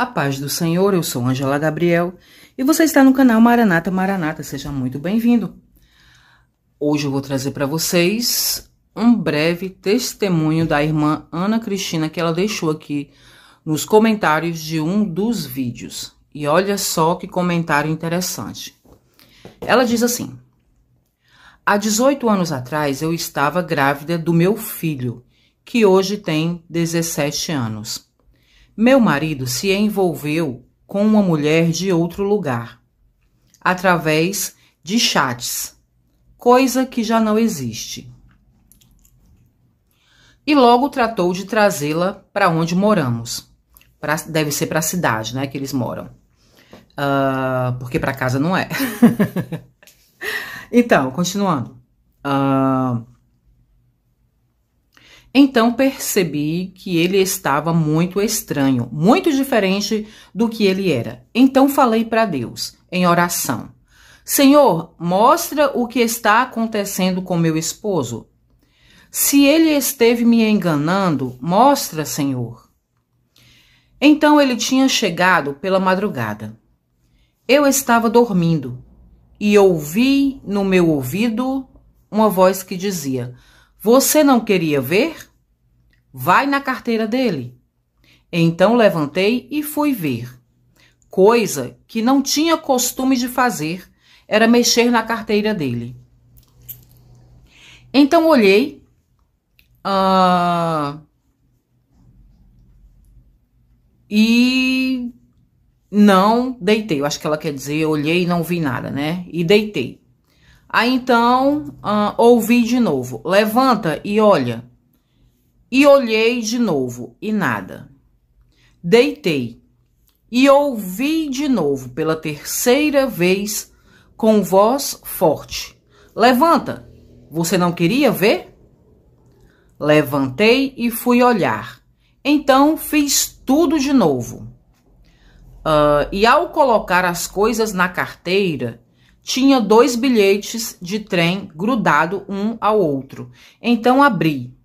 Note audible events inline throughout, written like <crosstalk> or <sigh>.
A paz do Senhor, eu sou Angela Gabriel e você está no canal Maranata Maranata, seja muito bem-vindo. Hoje eu vou trazer para vocês um breve testemunho da irmã Ana Cristina que ela deixou aqui nos comentários de um dos vídeos. E olha só que comentário interessante. Ela diz assim: Há 18 anos atrás eu estava grávida do meu filho, que hoje tem 17 anos. Meu marido se envolveu com uma mulher de outro lugar, através de chats, coisa que já não existe. E logo tratou de trazê-la para onde moramos. Pra, deve ser para a cidade, né, que eles moram. Uh, porque para casa não é. <laughs> então, continuando. Uh, então percebi que ele estava muito estranho, muito diferente do que ele era. Então falei para Deus, em oração: Senhor, mostra o que está acontecendo com meu esposo. Se ele esteve me enganando, mostra, Senhor. Então ele tinha chegado pela madrugada. Eu estava dormindo e ouvi no meu ouvido uma voz que dizia: você não queria ver? Vai na carteira dele. Então levantei e fui ver. Coisa que não tinha costume de fazer era mexer na carteira dele. Então olhei. Uh, e não deitei. Eu acho que ela quer dizer olhei e não vi nada, né? E deitei. Aí então, hum, ouvi de novo. Levanta e olha. E olhei de novo e nada. Deitei e ouvi de novo pela terceira vez com voz forte. Levanta. Você não queria ver? Levantei e fui olhar. Então fiz tudo de novo. Uh, e ao colocar as coisas na carteira, tinha dois bilhetes de trem grudado um ao outro. Então abri.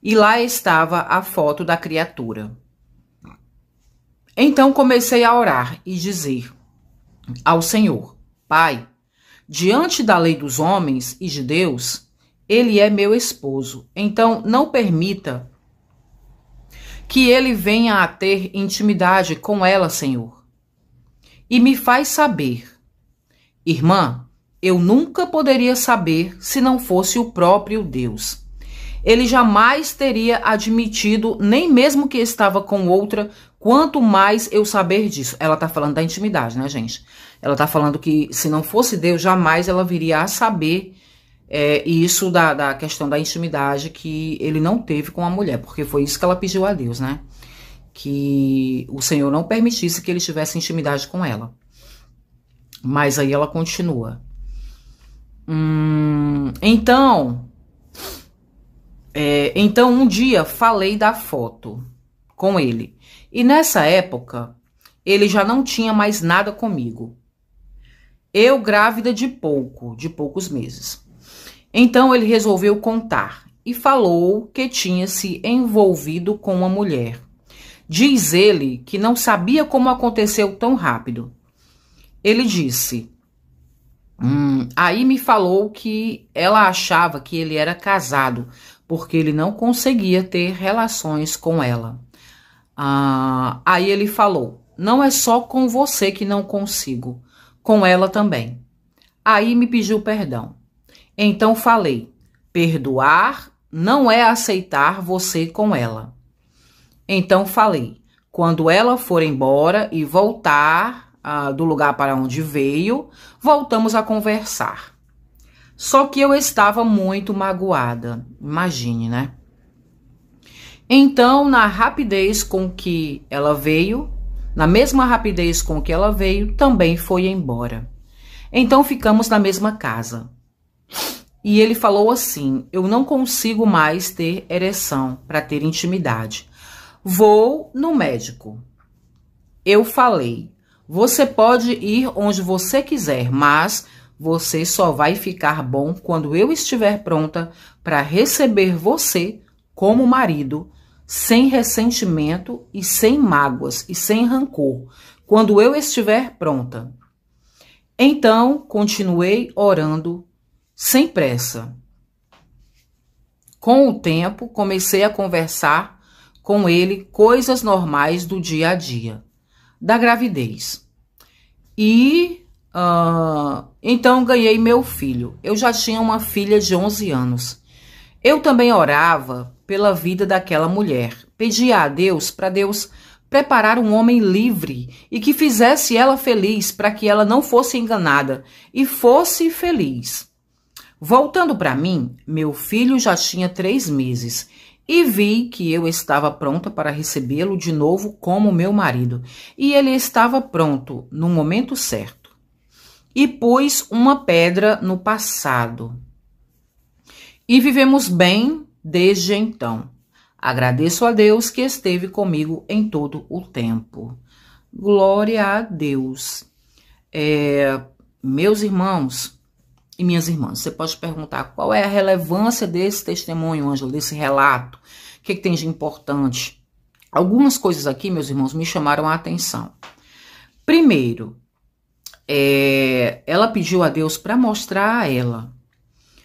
E lá estava a foto da criatura. Então comecei a orar e dizer ao Senhor: Pai, diante da lei dos homens e de Deus, ele é meu esposo. Então não permita que ele venha a ter intimidade com ela, Senhor. E me faz saber Irmã, eu nunca poderia saber se não fosse o próprio Deus. Ele jamais teria admitido, nem mesmo que estava com outra, quanto mais eu saber disso. Ela tá falando da intimidade, né, gente? Ela tá falando que se não fosse Deus, jamais ela viria a saber é, isso da, da questão da intimidade que ele não teve com a mulher, porque foi isso que ela pediu a Deus, né? Que o Senhor não permitisse que ele tivesse intimidade com ela. Mas aí ela continua. Hum, então, é, então um dia falei da foto com ele. E nessa época, ele já não tinha mais nada comigo. Eu grávida de pouco, de poucos meses. Então ele resolveu contar e falou que tinha se envolvido com uma mulher. Diz ele que não sabia como aconteceu tão rápido, ele disse. Hum, aí me falou que ela achava que ele era casado, porque ele não conseguia ter relações com ela. Ah, aí ele falou: Não é só com você que não consigo, com ela também. Aí me pediu perdão. Então falei: Perdoar não é aceitar você com ela. Então falei: Quando ela for embora e voltar ah, do lugar para onde veio, voltamos a conversar. Só que eu estava muito magoada, imagine, né? Então, na rapidez com que ela veio, na mesma rapidez com que ela veio, também foi embora. Então ficamos na mesma casa. E ele falou assim: Eu não consigo mais ter ereção para ter intimidade. Vou no médico. Eu falei: você pode ir onde você quiser, mas você só vai ficar bom quando eu estiver pronta para receber você como marido, sem ressentimento e sem mágoas e sem rancor, quando eu estiver pronta. Então, continuei orando sem pressa. Com o tempo, comecei a conversar com ele coisas normais do dia a dia da gravidez. E uh, então ganhei meu filho. Eu já tinha uma filha de 11 anos. Eu também orava pela vida daquela mulher. Pedia a Deus para Deus preparar um homem livre e que fizesse ela feliz para que ela não fosse enganada e fosse feliz. Voltando para mim, meu filho já tinha três meses e vi que eu estava pronta para recebê-lo de novo como meu marido, e ele estava pronto no momento certo. E pus uma pedra no passado. E vivemos bem desde então. Agradeço a Deus que esteve comigo em todo o tempo. Glória a Deus. É, meus irmãos, e minhas irmãs, você pode perguntar qual é a relevância desse testemunho, Ângela, desse relato? O que, é que tem de importante? Algumas coisas aqui, meus irmãos, me chamaram a atenção. Primeiro, é, ela pediu a Deus para mostrar a ela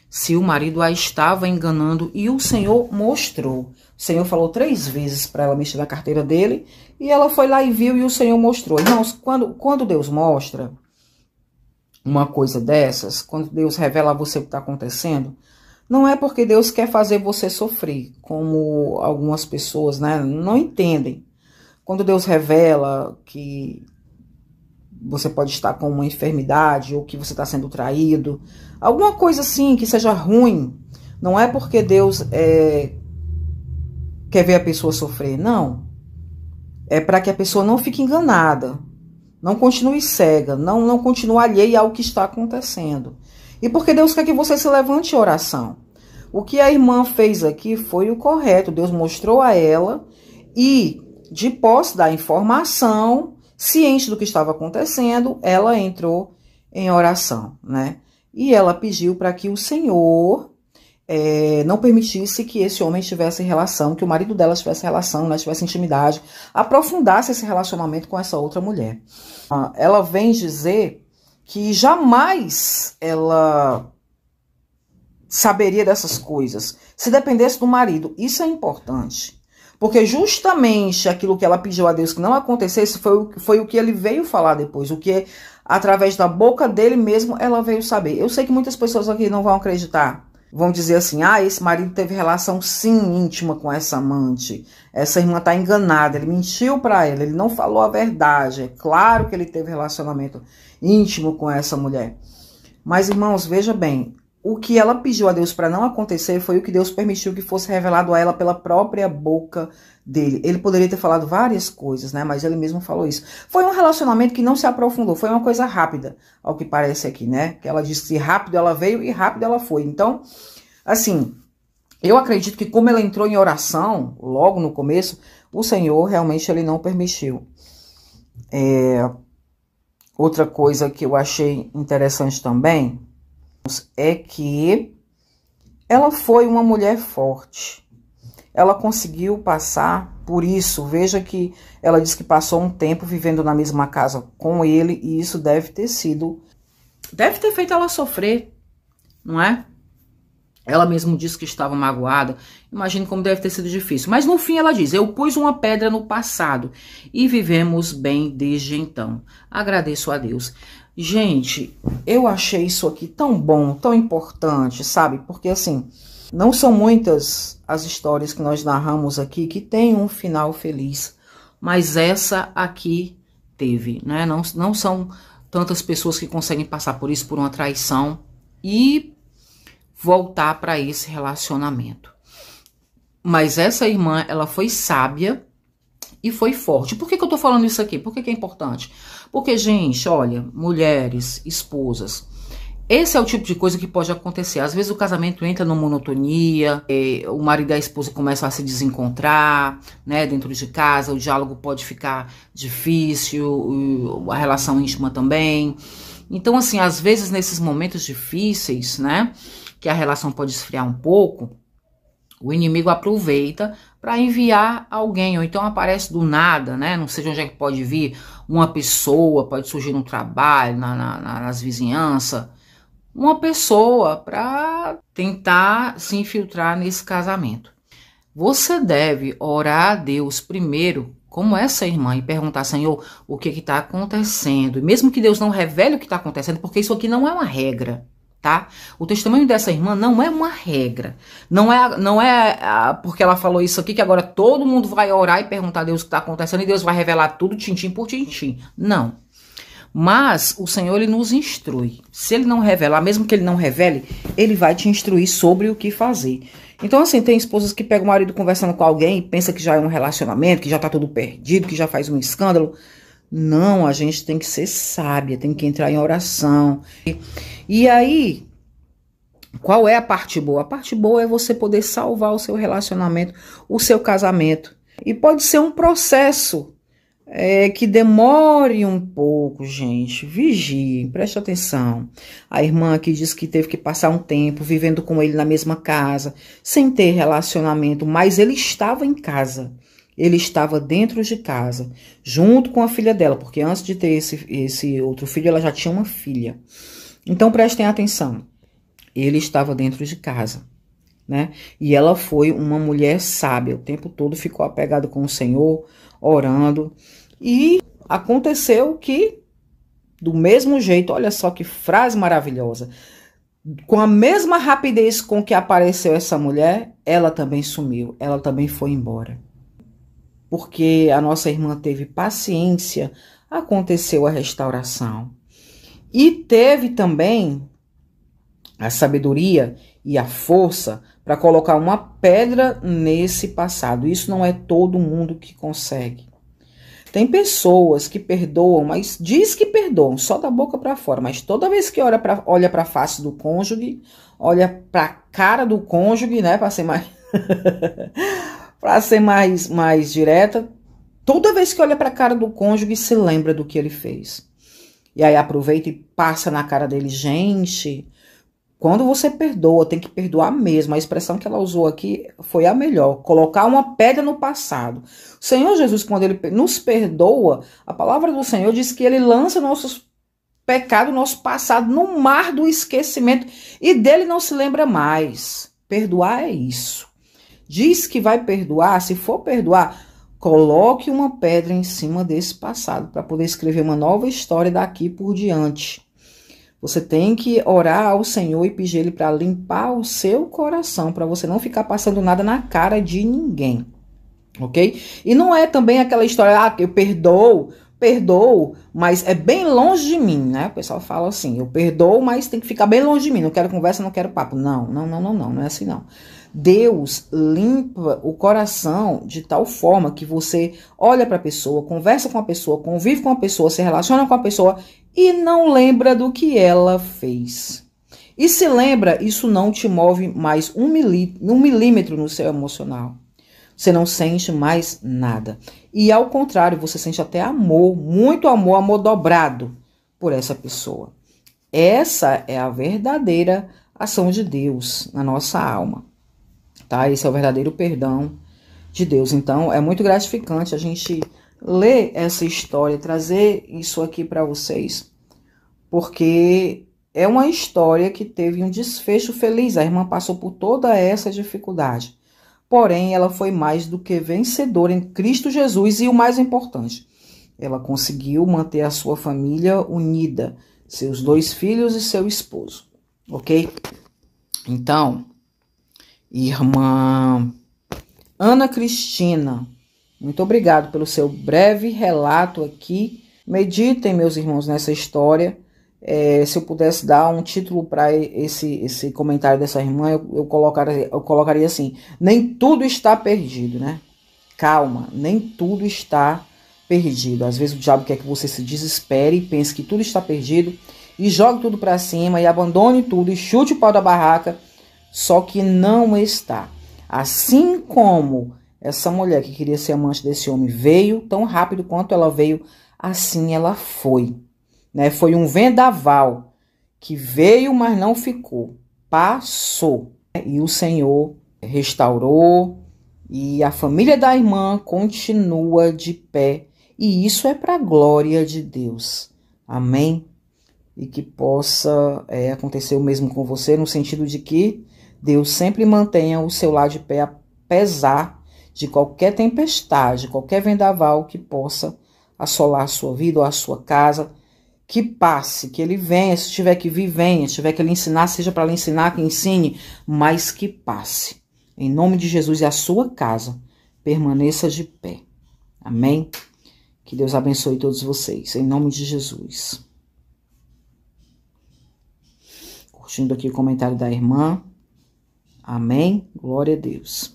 se o marido a estava enganando e o Senhor mostrou. O Senhor falou três vezes para ela mexer na carteira dele e ela foi lá e viu e o Senhor mostrou. Irmãos, quando, quando Deus mostra, uma coisa dessas, quando Deus revela a você o que está acontecendo, não é porque Deus quer fazer você sofrer, como algumas pessoas né, não entendem. Quando Deus revela que você pode estar com uma enfermidade ou que você está sendo traído, alguma coisa assim que seja ruim, não é porque Deus é, quer ver a pessoa sofrer, não. É para que a pessoa não fique enganada, não continue cega, não, não continue alheia ao que está acontecendo. E porque Deus quer que você se levante em oração. O que a irmã fez aqui foi o correto. Deus mostrou a ela e, de posse da informação, ciente do que estava acontecendo, ela entrou em oração, né? E ela pediu para que o Senhor é, não permitisse que esse homem tivesse relação, que o marido dela tivesse relação, né, tivesse intimidade, aprofundasse esse relacionamento com essa outra mulher. Ah, ela vem dizer que jamais ela saberia dessas coisas se dependesse do marido. Isso é importante. Porque justamente aquilo que ela pediu a Deus que não acontecesse foi, foi o que ele veio falar depois, o que através da boca dele mesmo ela veio saber. Eu sei que muitas pessoas aqui não vão acreditar, vão dizer assim: ah, esse marido teve relação sim íntima com essa amante. Essa irmã está enganada, ele mentiu para ela, ele não falou a verdade. É claro que ele teve relacionamento íntimo com essa mulher. Mas, irmãos, veja bem, o que ela pediu a Deus para não acontecer foi o que Deus permitiu que fosse revelado a ela pela própria boca dele. Ele poderia ter falado várias coisas, né? Mas ele mesmo falou isso. Foi um relacionamento que não se aprofundou, foi uma coisa rápida, ao que parece aqui, né? Que ela disse que rápido ela veio e rápido ela foi. Então, assim, eu acredito que como ela entrou em oração logo no começo, o Senhor realmente ele não permitiu. É... Outra coisa que eu achei interessante também é que ela foi uma mulher forte. Ela conseguiu passar por isso. Veja que ela diz que passou um tempo vivendo na mesma casa com ele e isso deve ter sido deve ter feito ela sofrer, não é? Ela mesmo disse que estava magoada. Imagine como deve ter sido difícil. Mas no fim ela diz: Eu pus uma pedra no passado e vivemos bem desde então. Agradeço a Deus. Gente, eu achei isso aqui tão bom, tão importante, sabe? Porque assim, não são muitas as histórias que nós narramos aqui que têm um final feliz, mas essa aqui teve, né? Não, não são tantas pessoas que conseguem passar por isso, por uma traição e voltar para esse relacionamento. Mas essa irmã, ela foi sábia e foi forte. Por que, que eu estou falando isso aqui? Por que, que é importante? Porque, gente, olha, mulheres, esposas, esse é o tipo de coisa que pode acontecer. Às vezes o casamento entra numa monotonia, é, o marido e a esposa começam a se desencontrar, né, dentro de casa, o diálogo pode ficar difícil, a relação íntima também. Então, assim, às vezes nesses momentos difíceis, né, que a relação pode esfriar um pouco, o inimigo aproveita para enviar alguém, ou então aparece do nada, né? Não sei de onde é que pode vir uma pessoa, pode surgir no trabalho, na, na, nas vizinhanças, uma pessoa para tentar se infiltrar nesse casamento. Você deve orar a Deus primeiro, como essa irmã, e perguntar, Senhor, o que está acontecendo? mesmo que Deus não revele o que está acontecendo, porque isso aqui não é uma regra tá? O testemunho dessa irmã não é uma regra. Não é, não é porque ela falou isso aqui que agora todo mundo vai orar e perguntar a Deus o que está acontecendo e Deus vai revelar tudo tintim por tintim. Não. Mas o Senhor ele nos instrui. Se ele não revelar, mesmo que ele não revele, ele vai te instruir sobre o que fazer. Então, assim, tem esposas que pegam o marido conversando com alguém e pensa que já é um relacionamento, que já tá tudo perdido, que já faz um escândalo. Não, a gente tem que ser sábia, tem que entrar em oração. E aí, qual é a parte boa? A parte boa é você poder salvar o seu relacionamento, o seu casamento. E pode ser um processo é, que demore um pouco, gente. Vigie, preste atenção. A irmã aqui disse que teve que passar um tempo vivendo com ele na mesma casa, sem ter relacionamento, mas ele estava em casa. Ele estava dentro de casa, junto com a filha dela, porque antes de ter esse, esse outro filho, ela já tinha uma filha. Então prestem atenção. Ele estava dentro de casa. Né? E ela foi uma mulher sábia, o tempo todo ficou apegada com o Senhor, orando. E aconteceu que, do mesmo jeito, olha só que frase maravilhosa. Com a mesma rapidez com que apareceu essa mulher, ela também sumiu, ela também foi embora porque a nossa irmã teve paciência, aconteceu a restauração. E teve também a sabedoria e a força para colocar uma pedra nesse passado. Isso não é todo mundo que consegue. Tem pessoas que perdoam, mas diz que perdoam, só da boca para fora, mas toda vez que olha para olha a face do cônjuge, olha para a cara do cônjuge, né, para ser mais <laughs> Para ser mais, mais direta, toda vez que olha para a cara do cônjuge, se lembra do que ele fez. E aí aproveita e passa na cara dele, gente. Quando você perdoa, tem que perdoar mesmo. A expressão que ela usou aqui foi a melhor. Colocar uma pedra no passado. O Senhor Jesus, quando ele nos perdoa, a palavra do Senhor diz que ele lança nossos pecados, nosso passado, no mar do esquecimento e dele não se lembra mais. Perdoar é isso. Diz que vai perdoar, se for perdoar, coloque uma pedra em cima desse passado para poder escrever uma nova história daqui por diante. Você tem que orar ao Senhor e pedir Ele para limpar o seu coração, para você não ficar passando nada na cara de ninguém. Ok? E não é também aquela história, ah, eu perdoo, perdoo, mas é bem longe de mim, né? O pessoal fala assim, eu perdoo, mas tem que ficar bem longe de mim, não quero conversa, não quero papo. Não, não, não, não, não, não é assim não. Deus limpa o coração de tal forma que você olha para a pessoa, conversa com a pessoa, convive com a pessoa, se relaciona com a pessoa e não lembra do que ela fez. E se lembra, isso não te move mais um, milí um milímetro no seu emocional. Você não sente mais nada. E ao contrário, você sente até amor, muito amor, amor dobrado por essa pessoa. Essa é a verdadeira ação de Deus na nossa alma tá? Esse é o verdadeiro perdão de Deus. Então, é muito gratificante a gente ler essa história, trazer isso aqui para vocês, porque é uma história que teve um desfecho feliz. A irmã passou por toda essa dificuldade. Porém, ela foi mais do que vencedora em Cristo Jesus e o mais importante, ela conseguiu manter a sua família unida, seus dois filhos e seu esposo, ok? Então, Irmã Ana Cristina, muito obrigado pelo seu breve relato aqui. Meditem, meus irmãos, nessa história. É, se eu pudesse dar um título para esse, esse comentário dessa irmã, eu, eu, colocaria, eu colocaria assim: nem tudo está perdido, né? Calma, nem tudo está perdido. Às vezes o diabo quer que você se desespere e pense que tudo está perdido e jogue tudo para cima e abandone tudo e chute o pau da barraca só que não está. Assim como essa mulher que queria ser amante desse homem veio, tão rápido quanto ela veio, assim ela foi. Né? Foi um vendaval que veio, mas não ficou. Passou. E o Senhor restaurou, e a família da irmã continua de pé, e isso é para a glória de Deus. Amém? E que possa é, acontecer o mesmo com você, no sentido de que Deus sempre mantenha o seu lar de pé, apesar de qualquer tempestade, qualquer vendaval que possa assolar a sua vida ou a sua casa. Que passe, que ele venha, se tiver que vir, venha, se tiver que lhe ensinar, seja para lhe ensinar, que ensine, mas que passe. Em nome de Jesus e a sua casa, permaneça de pé. Amém? Que Deus abençoe todos vocês, em nome de Jesus. Curtindo aqui o comentário da irmã. Amém? Glória a Deus.